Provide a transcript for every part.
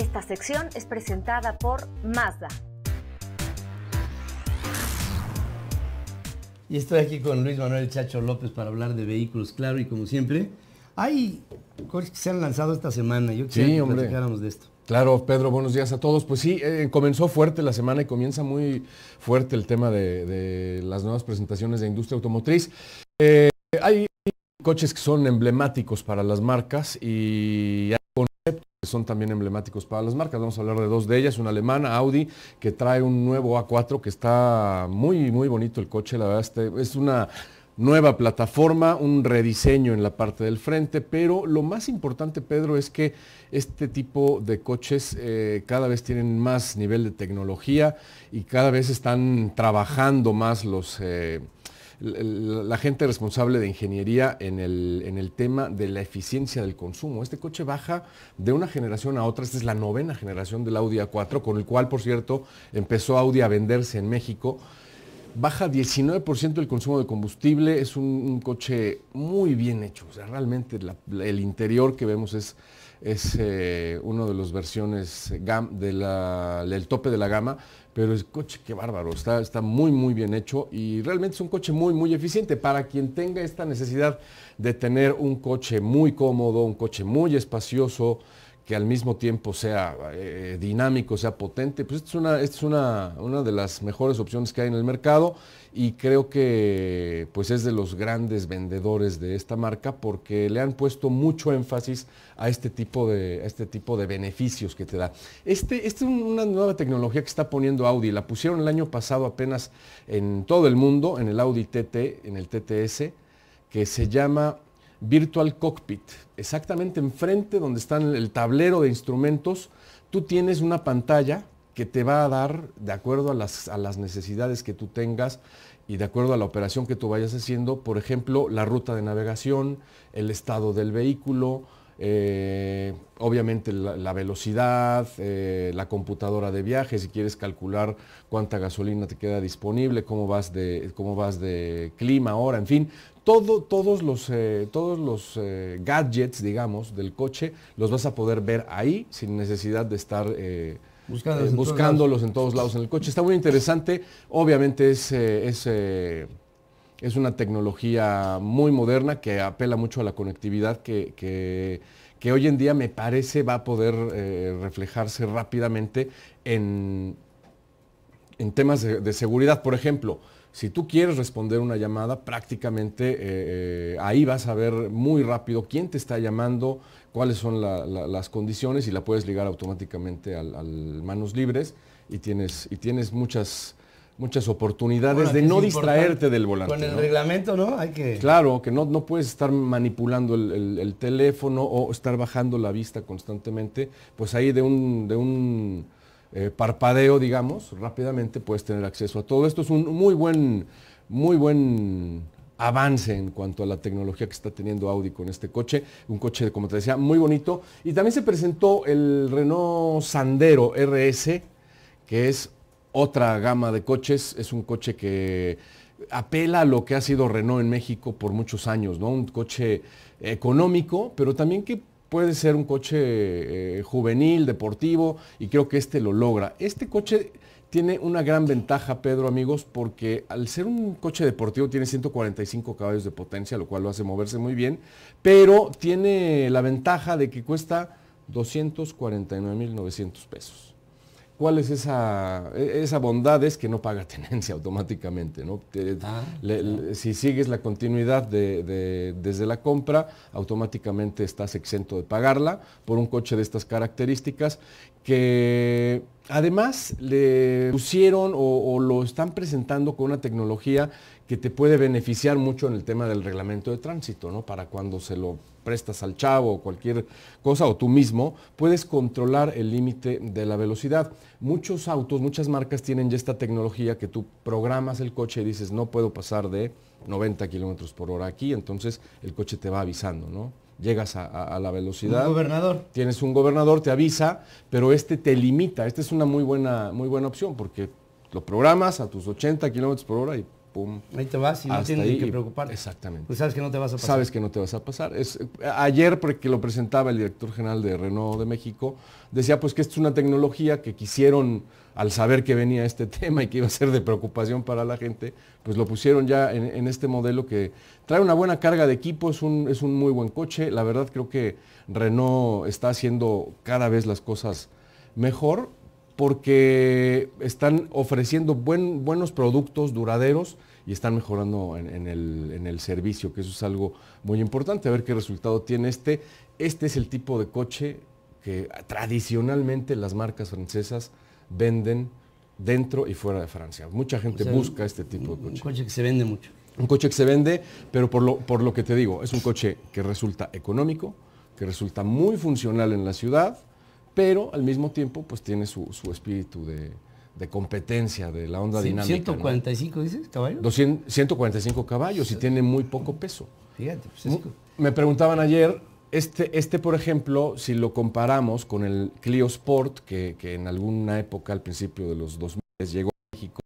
Esta sección es presentada por Mazda. Y estoy aquí con Luis Manuel Chacho López para hablar de vehículos, claro, y como siempre, hay coches que se han lanzado esta semana. Yo quisiera que hombre. de esto. Claro, Pedro, buenos días a todos. Pues sí, eh, comenzó fuerte la semana y comienza muy fuerte el tema de, las nuevas presentaciones de industria automotriz. Eh, hay coches que son emblemáticos para las marcas y son también emblemáticos para las marcas. Vamos a hablar de dos de ellas, una alemana, Audi, que trae un nuevo A4 que está muy, muy bonito el coche, la verdad, este, es una nueva plataforma, un rediseño en la parte del frente, pero lo más importante, Pedro, es que este tipo de coches eh, cada vez tienen más nivel de tecnología y cada vez están trabajando más los... Eh, la gente responsable de ingeniería en el, en el tema de la eficiencia del consumo. Este coche baja de una generación a otra, esta es la novena generación del Audi A4, con el cual, por cierto, empezó Audi a venderse en México. Baja 19% el consumo de combustible, es un, coche muy bien hecho, o sea, realmente el interior que vemos es es eh, uno de los versiones eh, de del tope de la gama, pero es coche que bárbaro, está, está muy muy bien hecho y realmente es un coche muy muy eficiente para quien tenga esta necesidad de tener un coche muy cómodo, un coche muy espacioso, que al mismo tiempo sea eh, dinámico, sea potente, pues esta es, una, es una, una, de las mejores opciones que hay en el mercado y creo que pues es de los grandes vendedores de esta marca porque le han puesto mucho énfasis a este tipo de, este tipo de beneficios que te da. Esta este es una nueva tecnología que está poniendo Audi, la pusieron el año pasado apenas en todo el mundo, en el Audi TT, en el TTS, que se llama Virtual Cockpit, exactamente enfrente donde está el tablero de instrumentos, tú tienes una pantalla que te va a dar, de acuerdo a las, a las necesidades que tú tengas y de acuerdo a la operación que tú vayas haciendo, por ejemplo, la ruta de navegación, el estado del vehículo, eh, obviamente la, velocidad, eh, la computadora de viaje, si quieres calcular cuánta gasolina te queda disponible, cómo vas de, cómo vas de clima ahora, en fin, todo, todos los, eh, todos los gadgets, digamos, del coche los vas a poder ver ahí sin necesidad de estar... buscándolos, en, todos lados en el coche. Está muy interesante. Obviamente es es una tecnología muy moderna que apela mucho a la conectividad que, hoy en día me parece va a poder eh, reflejarse rápidamente en, en temas de, seguridad. Por ejemplo, si tú quieres responder una llamada, prácticamente eh, eh, ahí vas a ver muy rápido quién te está llamando, cuáles son las condiciones y la puedes ligar automáticamente al, al manos libres y tienes, y tienes muchas muchas oportunidades de no distraerte del volante. Con el reglamento, ¿no? Hay que... Claro, que no, no puedes estar manipulando el, teléfono o estar bajando la vista constantemente, pues ahí de un, de un eh, parpadeo, digamos, rápidamente puedes tener acceso a todo. Esto es un muy buen, muy buen avance en cuanto a la tecnología que está teniendo Audi con este coche, un coche, como te decía, muy bonito. Y también se presentó el Renault Sandero RS, que es otra gama de coches. Es un coche que apela a lo que ha sido Renault en México por muchos años, ¿no? Un coche económico, pero también que puede ser un coche eh, juvenil, deportivo, y creo que este lo logra. Este coche tiene una gran ventaja, Pedro, amigos, porque al ser un coche deportivo tiene 145 caballos de potencia, lo cual lo hace moverse muy bien, pero tiene la ventaja de que cuesta 249.900 pesos. ¿Cuál es e, esa, bondad? Es que no paga tenencia automáticamente, ¿no? Ah, si sigues la continuidad desde la compra, automáticamente estás exento de pagarla por un coche de estas características que además le pusieron o, o lo están presentando con una tecnología que te puede beneficiar mucho en el tema del reglamento de tránsito, ¿no? Para cuando se lo prestas al chavo o cualquier cosa o tú mismo, puedes controlar el límite de la velocidad. Muchos autos, muchas marcas tienen ya esta tecnología que tú programas el coche y dices, no puedo pasar de 90 kilómetros por hora aquí, entonces el coche te va avisando, ¿no? Llegas a, la velocidad. Un gobernador. Tienes un gobernador, te avisa, pero este te limita. Esta es una muy buena, muy buena opción porque lo programas a tus 80 kilómetros por hora y Ahí te vas y no tienes que preocuparte. Exactamente. Pues sabes que no te vas a pasar. Sabes que no te vas a pasar. Es, eh, ayer, porque lo presentaba el director general de Renault de México, decía pues que esta es una tecnología que quisieron, al saber que venía este tema y que iba a ser de preocupación para la gente, pues lo pusieron ya en, este modelo que trae una buena carga de equipo, es un, es un muy buen coche. La verdad creo que Renault está haciendo cada vez las cosas mejor porque están ofreciendo buen, buenos productos duraderos y están mejorando en, el, servicio, que eso es algo muy importante, a ver qué resultado tiene este. Este es el tipo de coche que tradicionalmente las marcas francesas venden dentro y fuera de Francia. Mucha gente busca este tipo de coche. Un coche que se vende mucho. Un coche que se vende, pero por lo, por lo que te digo, es un coche que resulta económico, que resulta muy funcional en la ciudad, pero al mismo tiempo pues tiene su, su espíritu de, competencia, de la onda dinámica. ¿145 dices, caballos? 145 caballos y tiene muy poco peso. Fíjate, pues, Me preguntaban ayer, este, este por ejemplo, si lo comparamos con el Clio Sport, que, en alguna época al principio de los 2000 llegó a México,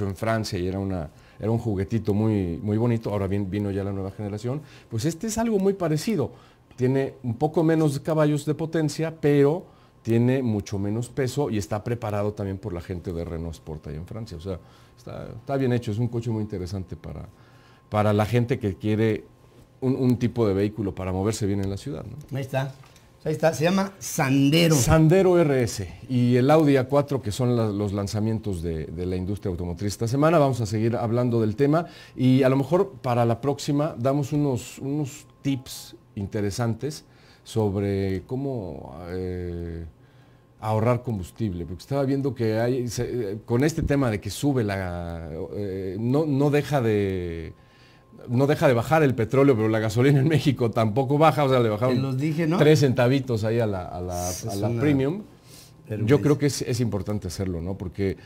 en Francia y era, una, era un juguetito muy, muy bonito, ahora bien, vino ya la nueva generación, pues este es algo muy parecido. Tiene un poco menos caballos de potencia, pero tiene mucho menos peso y está preparado también por la gente de Renault Sport ahí en Francia. O sea, está, bien hecho, es un coche muy interesante para, para la gente que quiere un, tipo de vehículo para moverse bien en la ciudad. Ahí está. Ahí está, se llama Sandero. Sandero RS y el Audi A4, que son los lanzamientos de, la industria automotriz esta semana. Vamos a seguir hablando del tema y a lo mejor para la próxima damos unos, unos tips interesantes sobre cómo eh, ahorrar combustible, porque estaba viendo que hay, con este tema de que sube la, eh, no, no, deja de, no deja de bajar el petróleo, pero la gasolina en México tampoco baja, o sea, le bajaron tres centavitos ahí a la, premium. Yo creo que es, es importante hacerlo, ¿no? Porque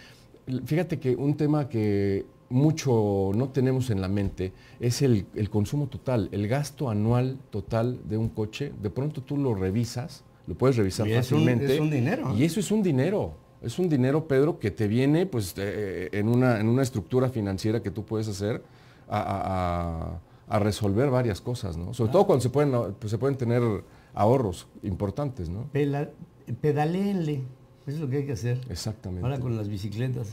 Fíjate que un tema que mucho no tenemos en la mente es el, consumo total, el gasto anual total de un coche. De pronto tú lo revisas, lo puedes revisar fácilmente. es un dinero. Y eso es un dinero. Es un dinero, Pedro, que te viene pues, eh, eh, en, una, en, una, estructura financiera que tú puedes hacer a, resolver varias cosas, ¿no? Sobre todo cuando se pueden, pues, se pueden tener ahorros importantes, ¿no? Eso pues es lo que hay que hacer. Exactamente. Ahora con las bicicletas.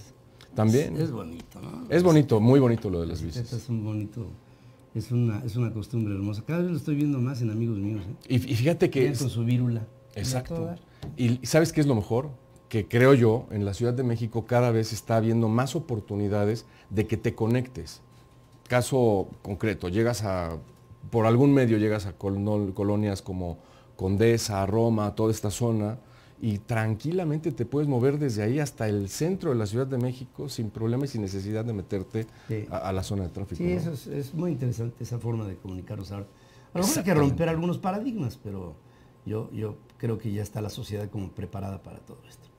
También. Es, bonito, ¿no? Es bonito, muy bonito lo de las, bicicletas. Es bonito. Es una, costumbre hermosa. Cada vez lo estoy viendo más en amigos míos. ¿eh? Y, fíjate que. Es, con su vírula. Exacto. Y sabes qué es lo mejor? que creo yo, en la Ciudad de México cada vez está habiendo más oportunidades de que te conectes. Caso concreto, llegas a, por algún medio llegas a colonias como Condesa, Roma, toda esta zona, y tranquilamente te puedes mover desde ahí hasta el centro de la Ciudad de México sin problemas y sin necesidad de meterte a, la zona de tráfico. Sí, eso es, muy interesante esa forma de comunicarnos ahora. A lo mejor hay que romper algunos paradigmas, pero yo, yo creo que ya está la sociedad como preparada para todo esto.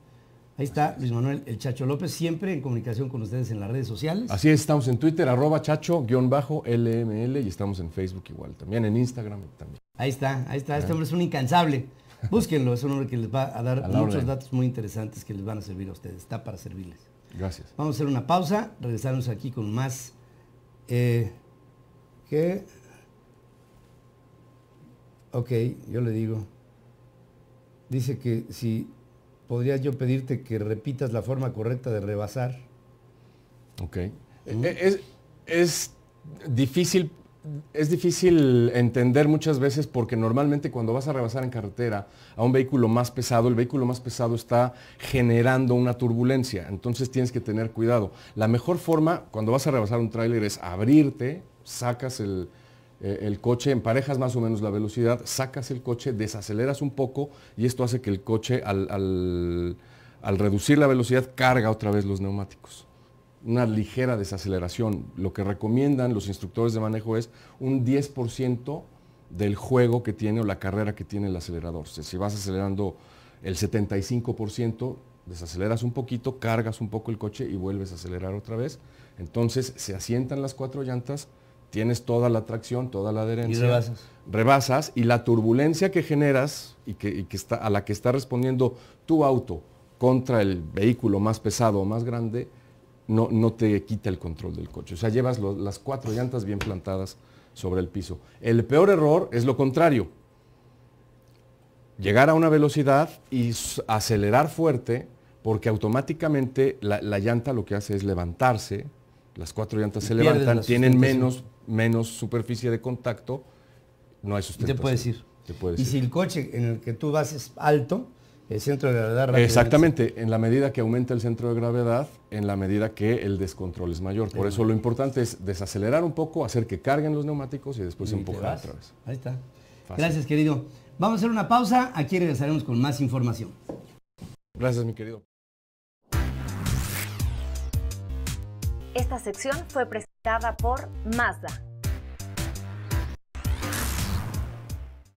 Ahí está Luis Manuel El Chacho López, siempre en comunicación con ustedes en las redes sociales. Así es, estamos en Twitter, arroba chacho-lml y estamos en Facebook igual, también en Instagram también. Ahí está, ahí está, este hombre es un incansable. Búsquenlo, es un hombre que les va a dar muchos datos muy interesantes que les van a servir a ustedes. Está para servirles. Gracias. Vamos a hacer una pausa, regresarnos aquí con más. Eh, ¿Qué? Ok, yo le digo. Dice que si podría yo pedirte que repitas la forma correcta de rebasar. Ok. ¿Mm? E, e, es, es difícil es difícil entender muchas veces porque normalmente cuando vas a rebasar en carretera a un vehículo más pesado, el vehículo más pesado está generando una turbulencia, entonces tienes que tener cuidado. La mejor forma cuando vas a rebasar un tráiler es abrirte, sacas el, eh, coche, emparejas más o menos la velocidad, sacas el coche, desaceleras un poco y esto hace que el coche al reducir la velocidad carga otra vez los neumáticos una ligera desaceleración. Lo que recomiendan los instructores de manejo es un 10% del juego que tiene o la carrera que tiene el acelerador. si vas acelerando el 75%, desaceleras un poquito, cargas un poco el coche y vuelves a acelerar otra vez. Entonces se asientan las cuatro llantas, tienes toda la tracción, toda la adherencia. Y rebasas. Rebasas y la turbulencia que generas y y que está, a la que está respondiendo tu auto contra el vehículo más pesado o más grande, no, te quita el control del coche. O sea, llevas las cuatro llantas bien plantadas sobre el piso. El peor error es lo contrario. Llegar a una velocidad y acelerar fuerte porque automáticamente la, llanta lo que hace es levantarse, las cuatro llantas se levantan, tienen menos, menos superficie de contacto, no hay sustentación. te puedes ir. y si el coche en el que tú vas es alto, el centro de gravedad Exactamente, en la medida que aumenta el centro de gravedad, en la medida que el descontrol es mayor. Por eso lo importante es desacelerar un poco, hacer que carguen los neumáticos y después empujar otra vez. Ahí está. Gracias, querido. Vamos a hacer una pausa, aquí regresaremos con más información. Gracias, mi querido. Esta sección fue presentada por Mazda.